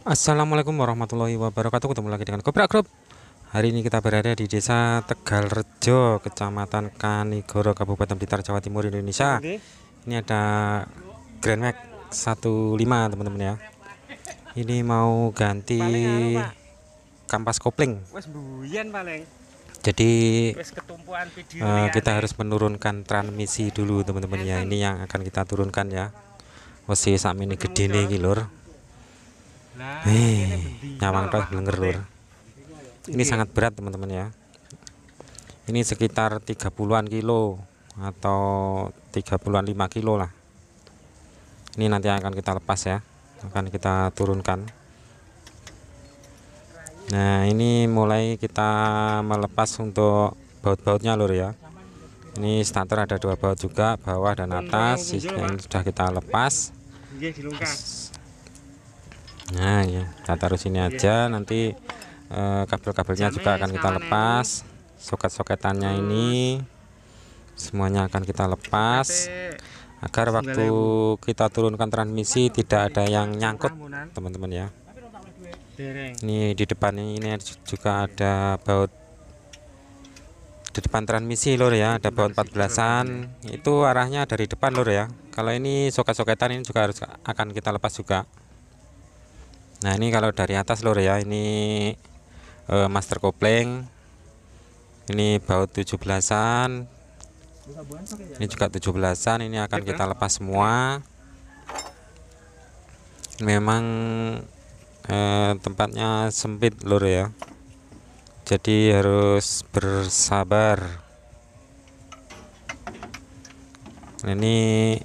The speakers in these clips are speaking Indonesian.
Assalamualaikum warahmatullahi wabarakatuh Ketemu lagi dengan Kobra Group Hari ini kita berada di desa Tegal Rejo Kecamatan Kanigoro Kabupaten Blitar Jawa Timur Indonesia Ini ada Grand Max 15 teman-teman ya Ini mau ganti anu, kampas kopling Jadi uh, kita harus menurunkan transmisi dulu teman-teman ya Ini yang akan kita turunkan ya Wesi sak mini gede nih lur Nih, nyawang tos blenger Ini iya. sangat berat teman-teman ya. Ini sekitar 30-an kilo atau 35 kilo lah. Ini nanti akan kita lepas ya. Akan kita turunkan. Nah, ini mulai kita melepas untuk baut-bautnya lur ya. Ini starter ada dua baut juga, bawah dan atas. Yang sudah kita lepas nah ya kita taruh sini iya. aja nanti eh, kabel-kabelnya juga akan kita lepas soket-soketannya ini semuanya akan kita lepas agar waktu kita turunkan transmisi tidak ada yang nyangkut teman-teman ya ini di depan ini juga ada baut di depan transmisi lor ya ada baut 14an itu arahnya dari depan lor ya kalau ini soket-soketan ini juga harus akan kita lepas juga nah ini kalau dari atas lor ya ini e, master kopling ini baut 17an ini juga 17an ini akan kita lepas semua memang e, tempatnya sempit lor ya jadi harus bersabar nah, ini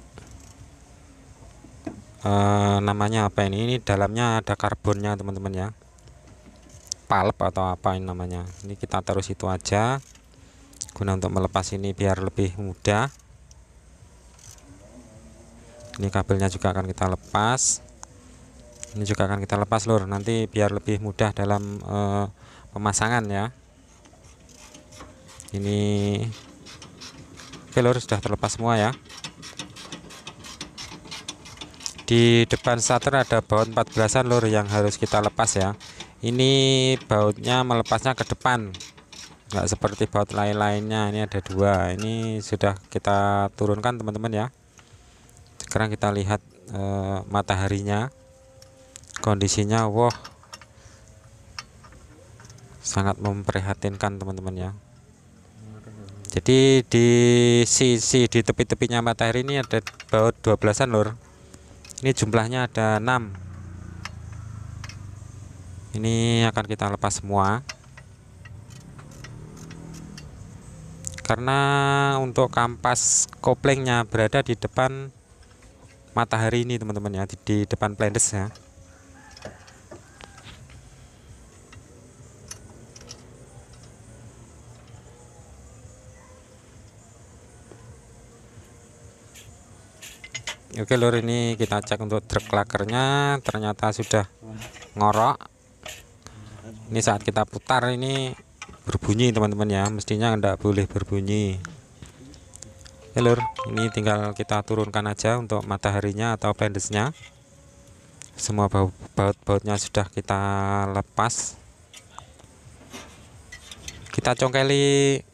Eh, namanya apa ini ini dalamnya ada karbonnya teman-teman ya palp atau apa ini namanya ini kita taruh situ aja guna untuk melepas ini biar lebih mudah ini kabelnya juga akan kita lepas ini juga akan kita lepas lur nanti biar lebih mudah dalam e, pemasangan ya ini oke lur sudah terlepas semua ya di depan starter ada baut 14an lur yang harus kita lepas ya ini bautnya melepasnya ke depan nggak seperti baut lain-lainnya ini ada dua ini sudah kita turunkan teman-teman ya sekarang kita lihat e, mataharinya kondisinya wow sangat memprihatinkan teman-teman ya jadi di sisi di tepi-tepinya matahari ini ada baut 12an lur ini jumlahnya ada 6 ini akan kita lepas semua karena untuk kampas koplingnya berada di depan matahari ini teman-teman ya di, depan plandes ya oke lur ini kita cek untuk truk lakernya ternyata sudah ngorok ini saat kita putar ini berbunyi teman-teman ya mestinya nggak boleh berbunyi oke lur ini tinggal kita turunkan aja untuk mataharinya atau pendesnya semua baut-bautnya sudah kita lepas kita congkeli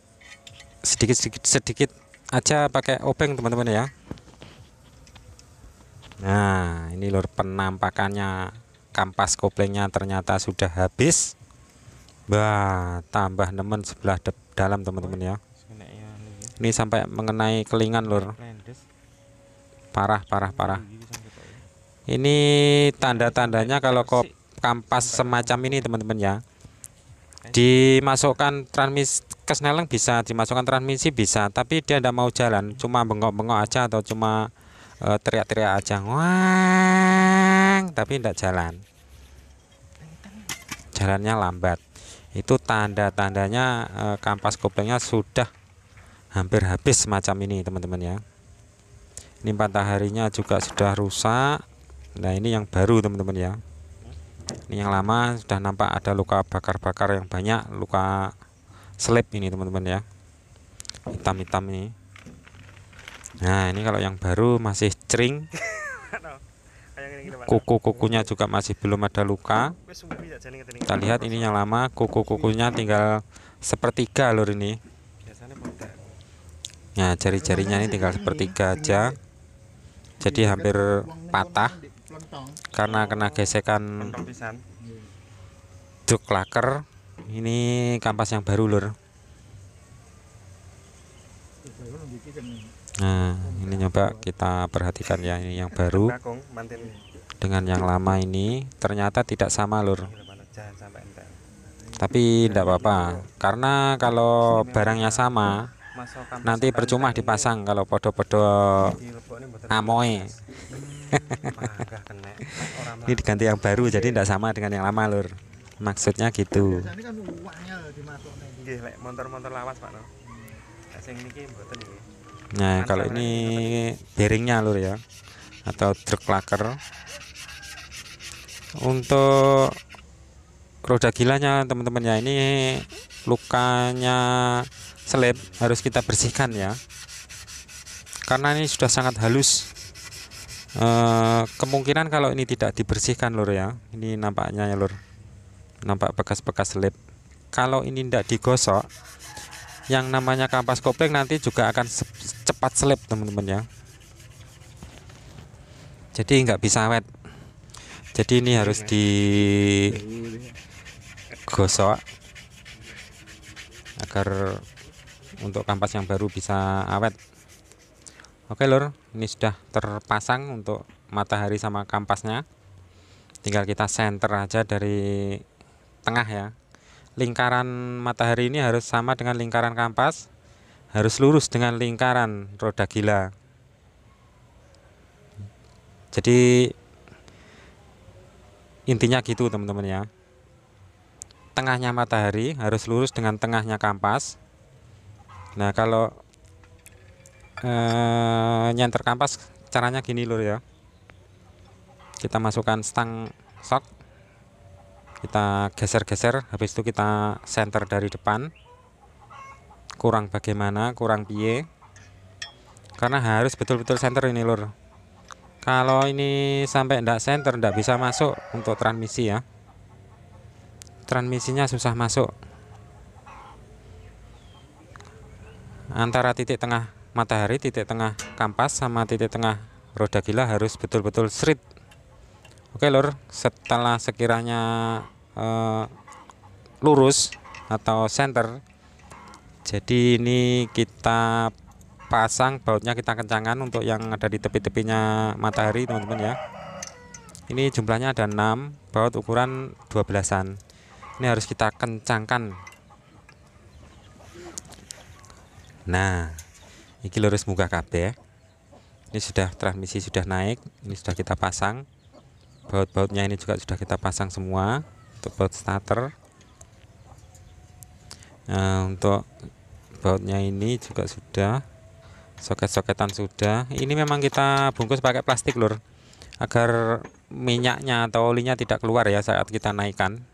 sedikit-sedikit sedikit aja pakai obeng teman-teman ya nah ini lor penampakannya kampas koplingnya ternyata sudah habis Wah, tambah nemen sebelah de dalam teman-teman ya. Ini sampai mengenai kelingan lor. Parah, parah, parah. Ini tanda-tandanya kalau kop kampas semacam ini teman-teman ya. Dimasukkan transmisi kesneleng bisa, dimasukkan transmisi bisa, tapi dia tidak mau jalan, cuma bengok-bengok aja atau cuma Eh, teriak-teriak uh, aja wang tapi tidak jalan jalannya lambat itu tanda-tandanya uh, kampas koplingnya sudah hampir habis semacam ini teman-teman ya ini mataharinya juga sudah rusak nah ini yang baru teman-teman ya ini yang lama sudah nampak ada luka bakar-bakar yang banyak luka selip ini teman-teman ya hitam-hitam ini nah ini kalau yang baru masih cering kuku-kukunya juga masih belum ada luka kita lihat ini yang lama kuku-kukunya tinggal sepertiga lor ini nah jari-jarinya ini tinggal sepertiga aja jadi hampir patah karena kena gesekan jok laker ini kampas yang baru lur nah ini nyoba kita perhatikan ya ini yang baru dengan yang lama ini ternyata tidak sama lur tapi tidak apa-apa karena kalau barangnya sama nanti percuma dipasang kalau podo-podo amoy ini diganti yang baru jadi tidak sama dengan yang lama lur maksudnya gitu motor-motor lawas pak sing nah kalau ini bearingnya lur ya atau truk laker untuk roda gilanya teman-teman ya ini lukanya selip harus kita bersihkan ya karena ini sudah sangat halus e, kemungkinan kalau ini tidak dibersihkan lur ya ini nampaknya ya lur nampak bekas-bekas selip kalau ini tidak digosok yang namanya kampas kopling nanti juga akan cepat selip teman-teman ya jadi nggak bisa awet. jadi ini harus di gosok agar untuk kampas yang baru bisa awet oke lor ini sudah terpasang untuk matahari sama kampasnya tinggal kita center aja dari tengah ya lingkaran matahari ini harus sama dengan lingkaran kampas, harus lurus dengan lingkaran roda gila. Jadi intinya gitu teman-teman ya. Tengahnya matahari harus lurus dengan tengahnya kampas. Nah kalau eh, nyenter kampas caranya gini lur ya. Kita masukkan stang sok kita geser-geser habis itu kita center dari depan kurang bagaimana kurang pie karena harus betul-betul center ini lur kalau ini sampai tidak center tidak bisa masuk untuk transmisi ya transmisinya susah masuk antara titik tengah matahari titik tengah kampas sama titik tengah roda gila harus betul-betul street oke lor setelah sekiranya uh, lurus atau center jadi ini kita pasang bautnya kita kencangkan untuk yang ada di tepi-tepinya matahari teman-teman ya ini jumlahnya ada 6 baut ukuran 12an ini harus kita kencangkan nah ini lurus muka kabeh ya. ini sudah transmisi sudah naik ini sudah kita pasang baut-bautnya ini juga sudah kita pasang semua untuk baut starter nah untuk bautnya ini juga sudah soket-soketan sudah ini memang kita bungkus pakai plastik lur agar minyaknya atau olinya tidak keluar ya saat kita naikkan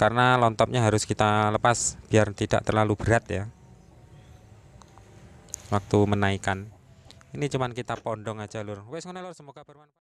karena lontopnya harus kita lepas biar tidak terlalu berat ya waktu menaikkan ini cuman kita pondong aja lur lur semoga bermanfaat